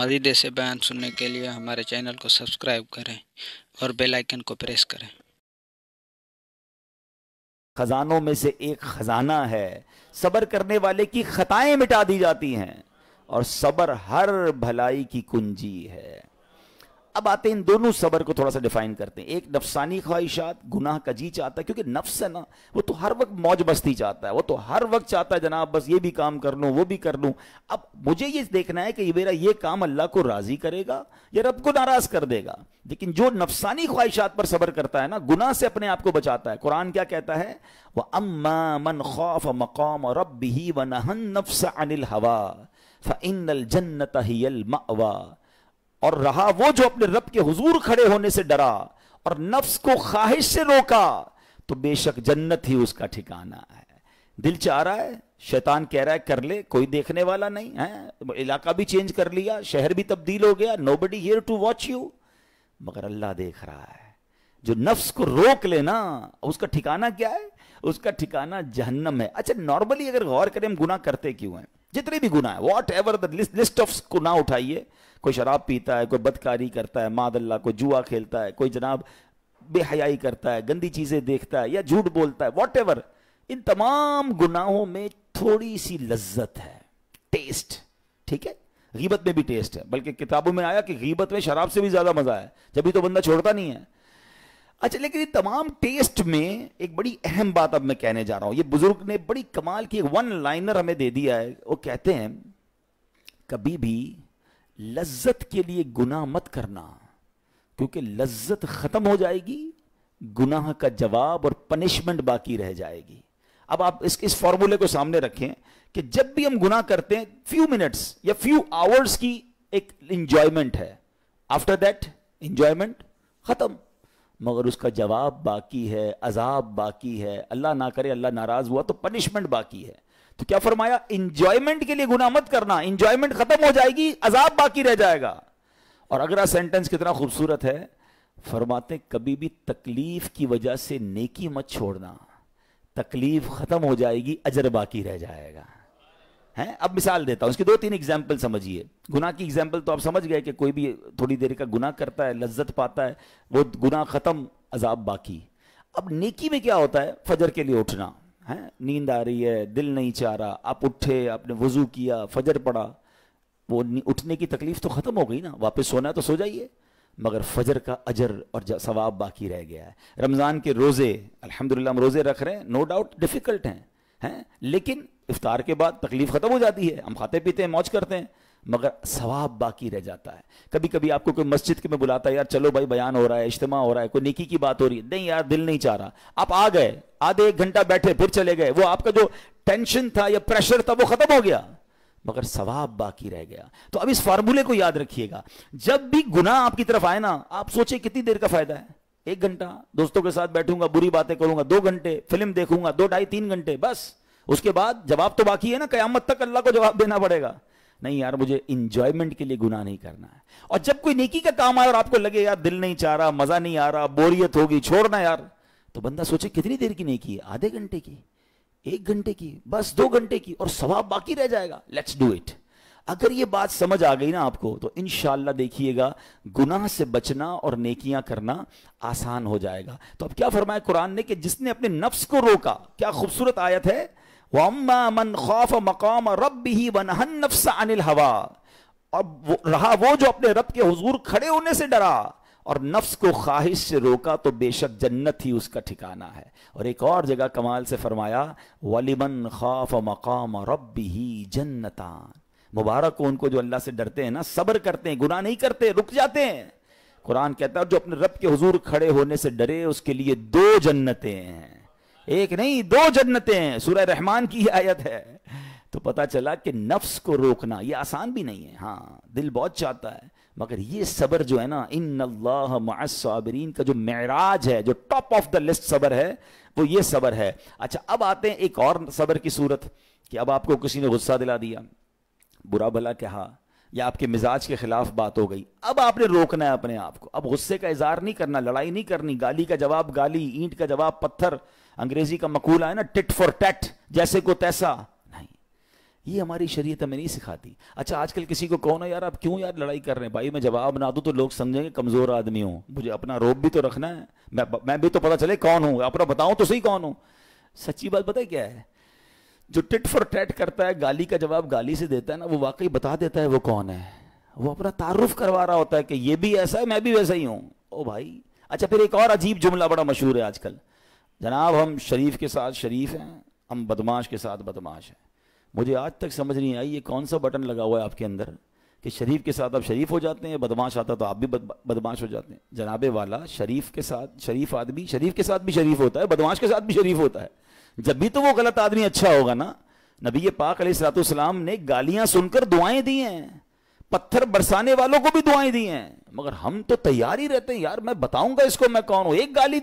मज़ीद ऐसे बयान सुनने के लिए हमारे चैनल को सब्सक्राइब करें और बेल आइकन को प्रेस करें खजानों में से एक खजाना है सबर करने वाले की खताएं मिटा दी जाती हैं और सबर हर भलाई की कुंजी है अब आते हैं इन दोनों सबर को थोड़ा सा डिफाइन करते हैं एक नफसानी ख्वाहिशात गुनाह का जी चाहता है क्योंकि नफ्स है ना वो तो हर वक्त मौज मस्ती चाहता है वो तो हर वक्त चाहता है जनाब बस ये भी काम कर लूँ वो भी कर लूँ अब मुझे ये देखना है कि ये मेरा ये काम अल्लाह को राज़ी करेगा या रब को नाराज़ कर देगा लेकिन जो नफसानी ख्वाहिशात पर सबर करता है ना गुनाह से अपने आप को बचाता है कुरान क्या कहता है वह अम्मा मन खौफ मकाम और रब ही व नफ्स अनिल हवा फ़ इन जन्नत ही और रहा वो जो अपने रब के हुजूर खड़े होने से डरा और नफ्स को ख्वाहिश से रोका तो बेशक जन्नत ही उसका ठिकाना है दिल चाह रहा है शैतान कह रहा है कर ले कोई देखने वाला नहीं है इलाका भी चेंज कर लिया शहर भी तब्दील हो गया nobody here to watch you मगर अल्लाह देख रहा है जो नफ्स को रोक लेना उसका ठिकाना क्या है उसका ठिकाना जहन्नम है अच्छा नॉर्मली अगर गौर करें हम गुना करते क्यों हैं जितने भी गुना है whatever this list of गुना उठाइए कोई शराब पीता है कोई बदकारी करता है मादल्ला कोई जुआ खेलता है कोई जनाब बेहयाई करता है गंदी चीज़ें देखता है या झूठ बोलता है वॉट एवर इन तमाम गुनाहों में थोड़ी सी लज्जत है टेस्ट ठीक है गीबत में भी टेस्ट है बल्कि किताबों में आया कि गीबत में शराब से भी ज़्यादा मज़ा है जब भी तो बंदा छोड़ता नहीं है अच्छा लेकिन ये तमाम टेस्ट में एक बड़ी अहम बात अब मैं कहने जा रहा हूं ये बुजुर्ग ने बड़ी कमाल की वन लाइनर हमें दे दिया है वो कहते हैं कभी भी लज्जत के लिए गुनाह मत करना क्योंकि लज्जत खत्म हो जाएगी गुनाह का जवाब और पनिशमेंट बाकी रह जाएगी अब आप इस इस फॉर्मूले को सामने रखें कि जब भी हम गुनाह करते हैं फ्यू मिनट्स या फ्यू आवर्स की एक इंजॉयमेंट है आफ्टर दैट इंजॉयमेंट खत्म मगर उसका जवाब बाकी है अजाब बाकी है अल्लाह ना करे अल्लाह नाराज हुआ तो पनिशमेंट बाकी है तो क्या फरमाया इंजॉयमेंट के लिए गुना मत करना इंजॉयमेंट खत्म हो जाएगी अजाब बाकी रह जाएगा और अगला सेंटेंस कितना खूबसूरत है फरमाते कभी भी तकलीफ की वजह से नेकी मत छोड़ना तकलीफ खत्म हो जाएगी अजर बाकी रह जाएगा हैं अब मिसाल देता हूं उसकी दो तीन एग्जाम्पल समझिए गुना की एग्जाम्पल तो आप समझ गए कि कोई भी थोड़ी देर का गुना करता है लज्जत पाता है वो गुना ख़त्म अजाब बाकी अब नेकी में क्या होता है फजर के लिए उठना है नींद आ रही है दिल नहीं चाह रहा आप उठे आपने वजू किया फजर पड़ा वो उठने की तकलीफ तो ख़त्म हो गई ना वापस सोना तो सो जाइए मगर फजर का अजर और सवाब बाकी रह गया है रमज़ान के रोज़े अल्हम्दुलिल्लाह हम रोज़े रख रहे हैं नो डाउट डिफ़िकल्ट हैं हैं लेकिन इफ्तार के बाद तकलीफ ख़त्म हो जाती है हम खाते पीते हैं मौज करते हैं मगर सवाब बाकी रह जाता है कभी कभी आपको कोई मस्जिद के में बुलाता है यार चलो भाई बयान हो रहा है इज्तम हो रहा है कोई निकी की बात हो रही है नहीं यार दिल नहीं चाह रहा आप आ गए आधे एक घंटा बैठे फिर चले गए वो आपका जो टेंशन था या प्रेशर था वो ख़त्म हो गया मगर सवाब बाकी रह गया तो अब इस फार्मूले को याद रखिएगा जब भी गुनाह आपकी तरफ आए ना आप सोचे कितनी देर का फायदा है एक घंटा दोस्तों के साथ बैठूंगा बुरी बातें करूंगा दो घंटे फिल्म देखूंगा दो ढाई तीन घंटे बस उसके बाद जवाब तो बाकी है ना कयामत तक अल्लाह को जवाब देना पड़ेगा नहीं यार मुझे इंजॉयमेंट के लिए गुना नहीं करना है और जब कोई नेकी का काम आए और आपको लगे यार दिल नहीं चाह रहा मजा नहीं आ रहा बोरियत होगी छोड़ना यार तो बंदा सोचे कितनी देर की नेकी है आधे घंटे की एक घंटे की बस दो घंटे की और सवाब बाकी रह जाएगा लेट्स डू इट अगर ये बात समझ आ गई ना आपको तो इनशाला देखिएगा गुनाह से बचना और नेकियां करना आसान हो जाएगा तो अब क्या फरमाया कुरान ने कि जिसने अपने नफ्स को रोका क्या खूबसूरत आयत है रब ही अनिल वो, रहा वो जो अपने रब के हुजूर खड़े होने से डरा और नफ्स को ख्वाहिश से रोका तो बेशक जन्नत ही उसका ठिकाना है और एक और जगह कमाल से फरमाया वलिमन खौफ मकाम रब ही जन्नतान मुबारक को उनको जो अल्लाह से डरते हैं ना सब्र करते हैं गुना नहीं करते रुक जाते हैं कुरान कहता है जो अपने रब के हुजूर खड़े होने से डरे उसके लिए दो जन्नतें हैं एक नहीं दो जन्नतें हैं सूर्य रहमान की आयत है तो पता चला कि नफ्स को रोकना ये आसान भी नहीं है हाँ दिल बहुत चाहता है मगर ये सबर जो है ना इन अल्लाह का जो महराज है जो टॉप ऑफ द लिस्ट सबर है वो ये सबर है अच्छा अब आते हैं एक और सबर की सूरत कि अब आपको किसी ने गुस्सा दिला दिया बुरा भला कहा या आपके मिजाज के खिलाफ बात हो गई अब आपने रोकना है अपने आप को अब गुस्से का इजहार नहीं करना लड़ाई नहीं करनी गाली का जवाब गाली ईंट का जवाब पत्थर अंग्रेजी का मकूला है ना टिट फॉर टैट जैसे को तैसा नहीं ये हमारी शरीयत हमें नहीं सिखाती अच्छा आजकल किसी को कहो ना यार आप क्यों यार लड़ाई कर रहे हैं भाई मैं जवाब ना दूँ तो लोग समझेंगे कमज़ोर आदमी हूँ मुझे अपना रोब भी तो रखना है मैं मैं भी तो पता चले कौन हूँ अपना बताऊँ तो सही कौन हूँ सच्ची बात पता क्या है जो टिट फॉर टैट करता है गाली का जवाब गाली से देता है ना वो वाकई बता देता है वो कौन है वो अपना तारुफ करवा रहा होता है कि ये भी ऐसा है मैं भी वैसा ही हूं ओ भाई अच्छा फिर एक और अजीब जुमला बड़ा मशहूर है आजकल जनाब हम शरीफ के साथ शरीफ हैं हम बदमाश के साथ बदमाश हैं मुझे आज तक समझ नहीं आई ये कौन सा बटन लगा हुआ है आपके अंदर कि शरीफ के साथ आप शरीफ हो जाते हैं बदमाश आता तो आप भी बदमाश हो जाते हैं जनाबे वाला शरीफ के साथ शरीफ आदमी शरीफ के साथ भी शरीफ होता है बदमाश के साथ भी शरीफ होता है जब भी तो वो गलत आदमी अच्छा होगा ना नबी पाक सलातम ने गालियां सुनकर दुआएं दी हैं पत्थर बरसाने वालों को भी दुआएं दी हैं मगर हम तो तैयार ही रहते हैं यार मैं बताऊंगा इसको मैं कौन हूं एक गाली